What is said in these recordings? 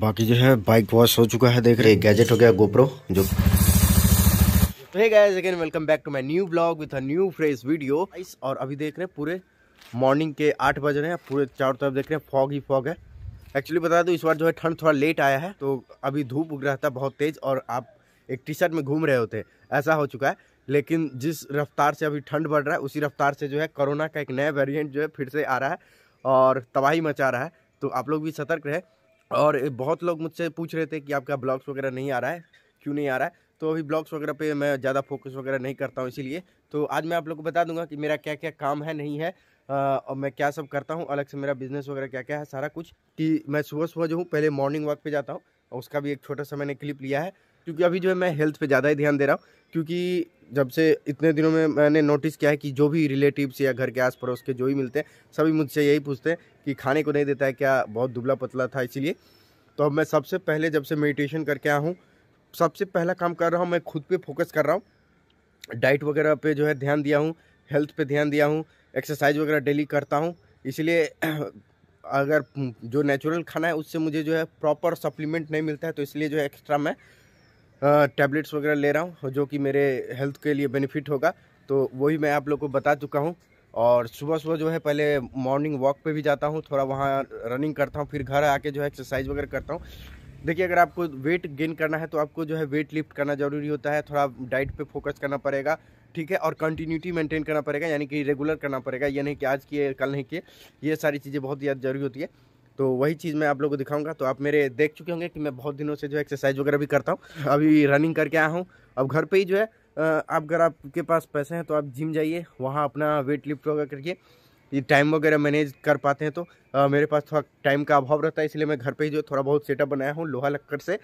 बाकी जो है बाइक वॉश हो चुका है देख रहे गैजेट हो गया गोप्रो जो guys again welcome back to my new blog with a new fresh video और अभी देख रहे हैं पूरे मॉर्निंग के आठ बज रहे हैं पूरे चारों तरफ देख रहे हैं फॉग ही फॉग है एक्चुअली बता दूं इस बार जो है ठंड थोड़ा लेट आया है तो अभी धूप उग रहा था बहुत तेज़ और आप एक टी शर्ट में घूम रहे होते ऐसा हो चुका है लेकिन जिस रफ्तार से अभी ठंड बढ़ रहा है उसी रफ्तार से जो है कोरोना का एक नया वेरियंट जो है फिर से आ रहा है और तबाही मचा रहा है तो आप लोग भी सतर्क रहे और बहुत लोग मुझसे पूछ रहे थे कि आपका ब्लॉग्स वगैरह नहीं आ रहा है क्यों नहीं आ रहा है तो अभी ब्लॉग्स वगैरह पे मैं ज़्यादा फोकस वगैरह नहीं करता हूँ इसीलिए तो आज मैं आप लोग को बता दूंगा कि मेरा क्या क्या काम है नहीं है आ, और मैं क्या सब करता हूँ अलग से मेरा बिजनेस वगैरह क्या क्या है सारा कुछ कि मैं सुबह सुबह जो हूँ पहले मॉर्निंग वॉक पर जाता हूँ और उसका भी एक छोटा सा मैंने क्लिप लिया है क्योंकि अभी जो है मैं हेल्थ पर ज़्यादा ही ध्यान दे रहा हूँ क्योंकि जब से इतने दिनों में मैंने नोटिस किया है कि जो भी रिलेटिव्स या घर के आस पड़ोस के जो भी मिलते हैं सभी मुझसे यही पूछते हैं कि खाने को नहीं देता है क्या बहुत दुबला पतला था इसीलिए तो अब मैं सबसे पहले जब से मेडिटेशन करके आया हूँ सबसे पहला काम कर रहा हूँ मैं खुद पर फोकस कर रहा हूँ डाइट वगैरह पे जो है ध्यान दिया हूँ हेल्थ पर ध्यान दिया हूँ एक्सरसाइज वगैरह डेली करता हूँ इसलिए अगर जो नेचुरल खाना है उससे मुझे जो है प्रॉपर सप्लीमेंट नहीं मिलता है तो इसलिए जो है एक्स्ट्रा मैं टैबलेट्स वगैरह ले रहा हूँ जो कि मेरे हेल्थ के लिए बेनिफिट होगा तो वही मैं आप लोग को बता चुका हूँ और सुबह सुबह जो है पहले मॉर्निंग वॉक पे भी जाता हूँ थोड़ा वहाँ रनिंग करता हूँ फिर घर आके जो है एक्सरसाइज वगैरह करता हूँ देखिए अगर आपको वेट गेन करना है तो आपको जो है वेट लिफ्ट करना ज़रूरी होता है थोड़ा डाइट पे फोकस करना पड़ेगा ठीक है और कंटिन्यूटी मेंटेन करना पड़ेगा यानी कि रेगुलर करना पड़ेगा ये नहीं कि आज किए कल नहीं किए ये सारी चीज़ें बहुत ज़्यादा जरूरी होती है तो वही चीज़ मैं आप लोगों को दिखाऊंगा तो आप मेरे देख चुके होंगे कि मैं बहुत दिनों से जो है एक्सरसाइज वगैरह भी करता हूँ अभी रनिंग करके आया हूँ अब घर पे ही जो है आप अगर आपके पास पैसे हैं तो आप जिम जाइए वहाँ अपना वेट लिफ्ट वगैरह करिए ये टाइम वगैरह मैनेज कर पाते हैं तो आ, मेरे पास थोड़ा टाइम का अभाव रहता है इसलिए मैं घर पर ही जो थोड़ा बहुत सेटअप बनाया हूँ लोहा लक्कड़ से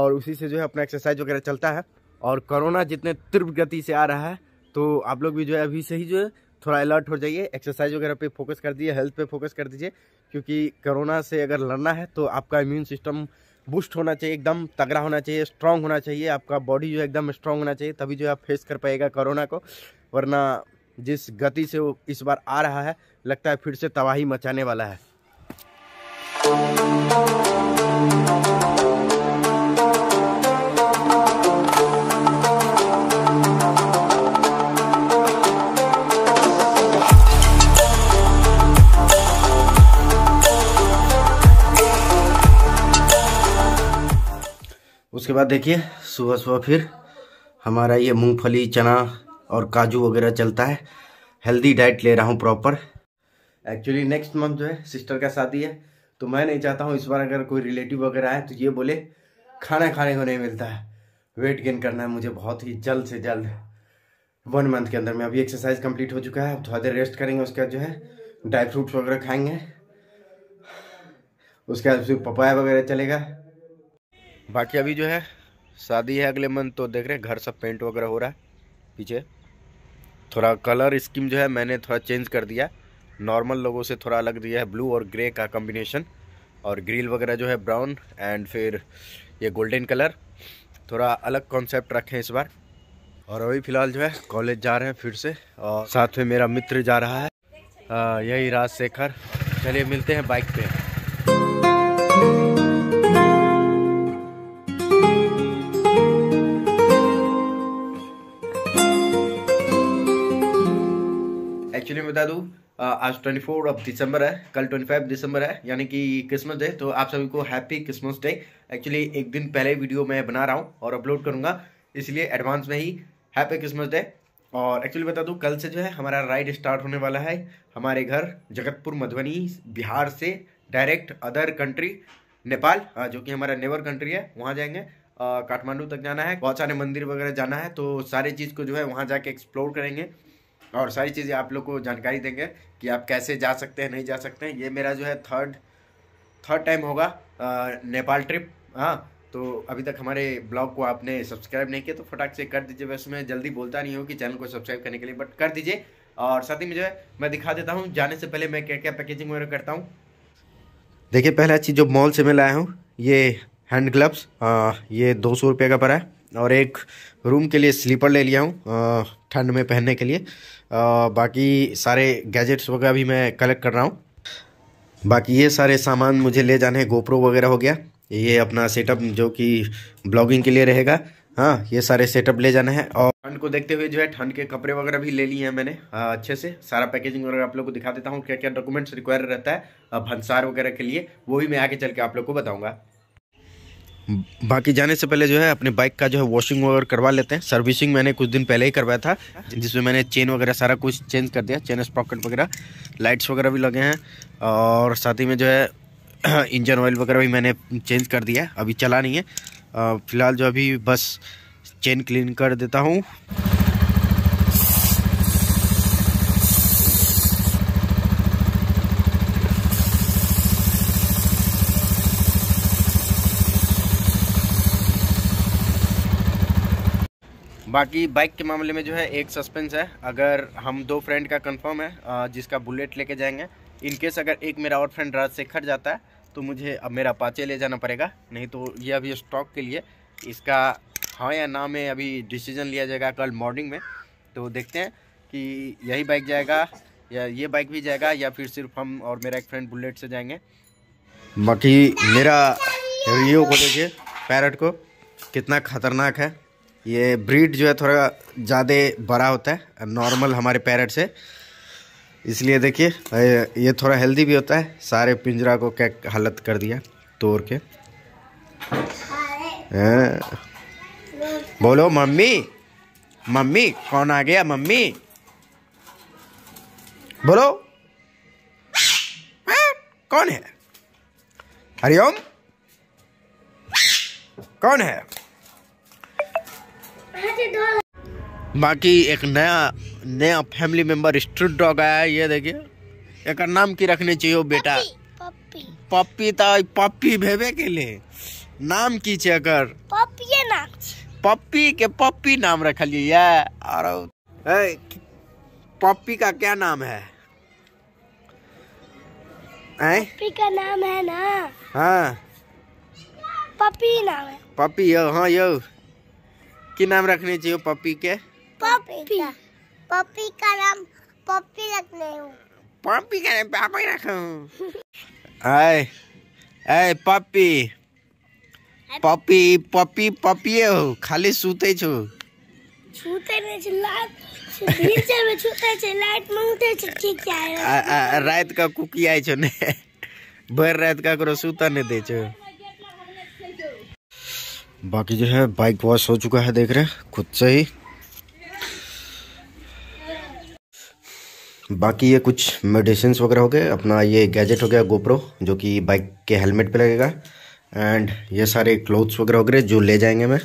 और उसी से जो है अपना एक्सरसाइज वगैरह चलता है और कोरोना जितने तीव्र गति से आ रहा है तो आप लोग भी जो है अभी से ही जो है थोड़ा अलर्ट हो जाइए एक्सरसाइज वगैरह पे फोकस कर दीजिए हेल्थ पे फोकस कर दीजिए क्योंकि कोरोना से अगर लड़ना है तो आपका इम्यून सिस्टम बूस्ट होना चाहिए एकदम तगड़ा होना चाहिए स्ट्रांग होना चाहिए आपका बॉडी जो है एकदम स्ट्रांग होना चाहिए तभी जो है आप फेस कर पाएगा कोरोना को वरना जिस गति से वो इस बार आ रहा है लगता है फिर से तबाही मचाने वाला है उसके बाद देखिए सुबह सुबह फिर हमारा ये मूंगफली चना और काजू वगैरह चलता है हेल्दी डाइट ले रहा हूँ प्रॉपर एक्चुअली नेक्स्ट मंथ जो है सिस्टर का शादी है तो मैं नहीं चाहता हूँ इस बार अगर कोई रिलेटिव वगैरह आए तो ये बोले खाना खाने को नहीं मिलता है वेट गेन करना है मुझे बहुत ही जल्द से जल्द वन मंथ के अंदर में अभी एक्सरसाइज कंप्लीट हो चुका है अब थोड़ा देर रेस्ट करेंगे उसके बाद जो है ड्राई फ्रूट्स वगैरह खाएंगे उसके बाद फिर पपाया वगैरह चलेगा बाकी अभी जो है शादी है अगले मंथ तो देख रहे हैं घर सब पेंट वगैरह हो रहा है पीछे थोड़ा कलर स्कीम जो है मैंने थोड़ा चेंज कर दिया नॉर्मल लोगों से थोड़ा अलग दिया है ब्लू और ग्रे का कॉम्बिनेशन और ग्रिल वगैरह जो है ब्राउन एंड फिर ये गोल्डन कलर थोड़ा अलग कॉन्सेप्ट रखें इस बार और अभी फ़िलहाल जो है कॉलेज जा रहे हैं फिर से और साथ में मेरा मित्र जा रहा है यही राज शेखर चलिए मिलते हैं बाइक पे में बता दूँ आज 24 ऑफ दिसंबर है कल 25 दिसंबर है यानी कि क्रिसमस डे तो आप सभी को हैप्पी क्रिसमस डे एक्चुअली एक दिन पहले वीडियो मैं बना रहा हूँ और अपलोड करूँगा इसलिए एडवांस में ही हैप्पी क्रिसमस डे और एक्चुअली बता दूँ कल से जो है हमारा राइड स्टार्ट होने वाला है हमारे घर जगतपुर मधुबनी बिहार से डायरेक्ट अदर कंट्री नेपाल जो कि हमारा नेबर कंट्री है वहाँ जाएंगे काठमांडू तक जाना है बहुत सारे मंदिर वगैरह जाना है तो सारे चीज़ को जो है वहाँ जाके एक्सप्लोर करेंगे और सारी चीज़ें आप लोग को जानकारी देंगे कि आप कैसे जा सकते हैं नहीं जा सकते हैं ये मेरा जो है थर्ड थर्ड टाइम होगा नेपाल ट्रिप हाँ तो अभी तक हमारे ब्लॉग को आपने सब्सक्राइब नहीं किया तो फटाक से कर दीजिए वैसे मैं जल्दी बोलता नहीं हूँ कि चैनल को सब्सक्राइब करने के लिए बट कर दीजिए और साथ ही मुझे मैं दिखा देता हूँ जाने से पहले मैं क्या क्या पैकेजिंग वगैरह करता हूँ देखिए पहला चीज़ जो मॉल से मैं लाया हूँ ये हैंड ग्लव्स ये दो सौ रुपये का पड़ा है और एक रूम के लिए स्लीपर ले लिया हूँ ठंड में पहनने के लिए बाकी सारे गैजेट्स वगैरह भी मैं कलेक्ट कर रहा हूँ बाकी ये सारे सामान मुझे ले जाने हैं गोप्रो वगैरह हो गया ये अपना सेटअप जो कि ब्लॉगिंग के लिए रहेगा हाँ ये सारे सेटअप ले जाना है और ठंड को देखते हुए जो है ठंड के कपड़े वगैरह भी ले लिए हैं मैंने आ, अच्छे से सारा पैकेजिंग वगैरह आप लोग को दिखा देता हूँ क्या क्या डॉक्यूमेंट्स रिक्वायर रहता है भंसार वगैरह के लिए वो भी मैं आगे चल के आप लोग को बताऊँगा बाकी जाने से पहले जो है अपने बाइक का जो है वॉशिंग वगैरह करवा लेते हैं सर्विसिंग मैंने कुछ दिन पहले ही करवाया था जिसमें मैंने चेन वगैरह सारा कुछ चेंज कर दिया चेन स्प्रॉकेट वगैरह लाइट्स वगैरह भी लगे हैं और साथ ही में जो है इंजन ऑयल वगैरह भी मैंने चेंज कर दिया है अभी चला नहीं है फ़िलहाल जो अभी बस चेन क्लीन कर देता हूँ बाकी बाइक के मामले में जो है एक सस्पेंस है अगर हम दो फ्रेंड का कंफर्म है जिसका बुलेट लेके जाएंगे इनकेस अगर एक मेरा और फ्रेंड राजशेखर जाता है तो मुझे अब मेरा पाचे ले जाना पड़ेगा नहीं तो ये अभी स्टॉक के लिए इसका हाँ या ना में अभी डिसीजन लिया जाएगा कल मॉर्निंग में तो देखते हैं कि यही बाइक जाएगा या ये बाइक भी जाएगा या फिर सिर्फ हम और मेरा एक फ्रेंड बुलेट से जाएंगे बाकी मेरा रियो को देखिए पैरट को कितना खतरनाक है ये ब्रीड जो है थोड़ा ज़्यादा बड़ा होता है नॉर्मल हमारे पैरट से इसलिए देखिए ये थोड़ा हेल्दी भी होता है सारे पिंजरा को क्या हालत कर दिया तोड़ के बोलो मम्मी मम्मी कौन आ गया मम्मी बोलो कौन है हरिओम कौन है बाकी एक नया नया फैमिली मेंबर स्ट्रीट डॉग आया है ये देखिए एक नाम की रखने चाहिए बेटा पप्पी तो पप्पी भेबे के लिए नाम की छे अगर पप्पी के पप्पी नाम रख ये और पप्पी का क्या नाम है पप्पी का नाम है ना हाँ पप्पी नाम है पप्पी यो हाँ यो की नाम रखने चाहिए पपी के पपी का पपी का नाम पपी रखने पपी का नाम पापा ही रखा हूँ आए पपी पपी पपी पपी हो खाली सूते छो रात का कुकी आई छो ने भर रात का सूता नहीं दे छो बाकी जो है बाइक वॉश हो चुका है देख रहे हैं खुद से ही बाकी ये कुछ मेडिसिन वगैरह हो गए अपना ये गैजेट हो गया गोप्रो जो कि बाइक के हेलमेट पे लगेगा एंड ये सारे क्लोथ्स वगैरह हो गए जो ले जाएंगे मैं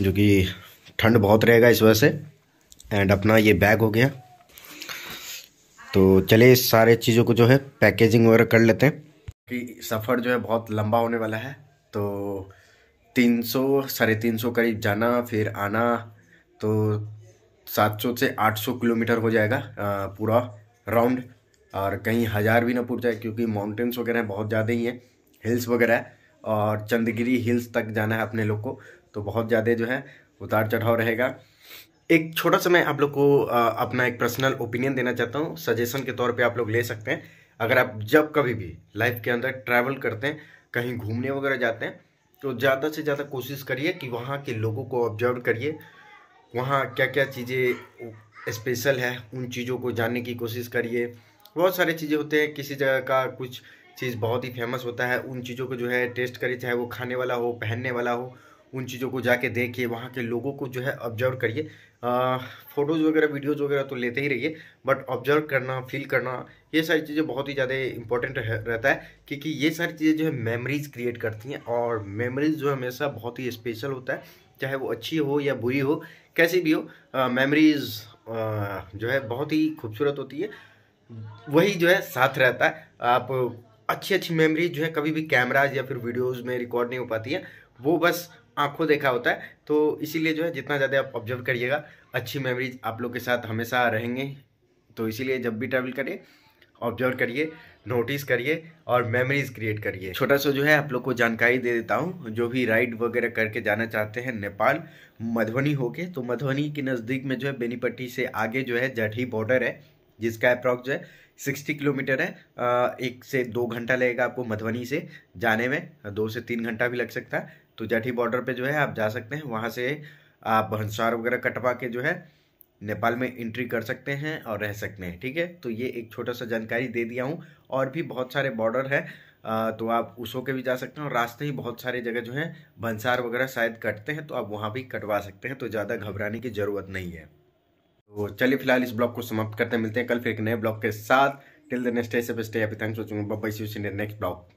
जो कि ठंड बहुत रहेगा इस वजह से एंड अपना ये बैग हो गया तो चलिए इस सारे चीज़ों को जो है पैकेजिंग वगैरह कर लेते हैं कि सफ़र जो है बहुत लंबा होने वाला है तो तीन सौ साढ़े तीन सौ करीब जाना फिर आना तो सात सौ से आठ सौ किलोमीटर हो जाएगा आ, पूरा राउंड और कहीं हज़ार भी ना पूछ जाए क्योंकि माउंटेन्स वगैरह बहुत ज़्यादा ही हैं हिल्स वगैरह है और चंदगिरी हिल्स तक जाना है अपने लोग को तो बहुत ज़्यादा जो है उतार चढ़ाव रहेगा एक छोटा सा मैं आप लोग को अपना एक पर्सनल ओपिनियन देना चाहता हूँ सजेशन के तौर पे आप लोग ले सकते हैं अगर आप जब कभी भी लाइफ के अंदर ट्रैवल करते हैं कहीं घूमने वगैरह जाते हैं तो ज़्यादा से ज़्यादा कोशिश करिए कि वहाँ के लोगों को ऑब्जर्व करिए वहाँ क्या क्या चीज़ें स्पेशल है उन चीज़ों को जानने की कोशिश करिए बहुत सारी चीज़ें होते हैं किसी जगह का कुछ चीज़ बहुत ही फेमस होता है उन चीज़ों को जो है टेस्ट करिए चाहे वो खाने वाला हो पहनने वाला हो उन चीज़ों को जाके देखिए वहाँ के लोगों को जो है ऑब्जर्व करिए फ़ोटोज़ वगैरह वीडियोज़ वगैरह तो लेते ही रहिए बट ऑब्जर्व करना फील करना ये सारी चीज़ें बहुत ही ज़्यादा इंपॉर्टेंट रहता है क्योंकि ये सारी चीज़ें जो है मेमरीज़ क्रिएट करती हैं और मेमरीज़ जो है हमेशा बहुत ही स्पेशल होता है चाहे वो अच्छी हो या बुरी हो कैसी भी हो मेमरीज़ जो है बहुत ही खूबसूरत होती है वही जो है साथ रहता है आप अच्छी अच्छी मेमरी जो है कभी भी कैमराज या फिर वीडियोज़ में रिकॉर्ड नहीं हो पाती है वो बस आंखों देखा होता है तो इसीलिए जो है जितना ज़्यादा आप ऑब्जर्व करिएगा अच्छी मेमरीज आप लोग के साथ हमेशा रहेंगे तो इसीलिए जब भी ट्रैवल करें ऑब्जर्व करिए नोटिस करिए और मेमोरीज क्रिएट करिए छोटा सा जो है आप लोग को जानकारी दे देता हूँ जो भी राइड वगैरह करके जाना चाहते हैं नेपाल मधुबनी होके तो मधुबनी के नज़दीक में जो है बेनीपट्टी से आगे जो है जठी बॉर्डर है जिसका अप्रॉक्स जो है सिक्सटी किलोमीटर है एक से दो घंटा लगेगा आपको मधुबनी से जाने में दो से तीन घंटा भी लग सकता है तो जाठी बॉर्डर पे जो है आप जा सकते हैं वहाँ से आप भंसार वगैरह कटवा के जो है नेपाल में एंट्री कर सकते हैं और रह सकते हैं ठीक है तो ये एक छोटा सा जानकारी दे दिया हूँ और भी बहुत सारे बॉर्डर है तो आप उस होके भी जा सकते हैं और रास्ते ही बहुत सारे जगह जो है भंसार वगैरह शायद कटते हैं तो आप वहाँ भी कटवा सकते हैं तो ज़्यादा घबराने की ज़रूरत नहीं है तो चलिए फिलहाल इस ब्लॉग को समाप्त करते मिलते हैं कल फिर एक नए ब्लॉग के साथ टिल द नेक्स्ट डे से best day happy thanks watching watching bye see next blog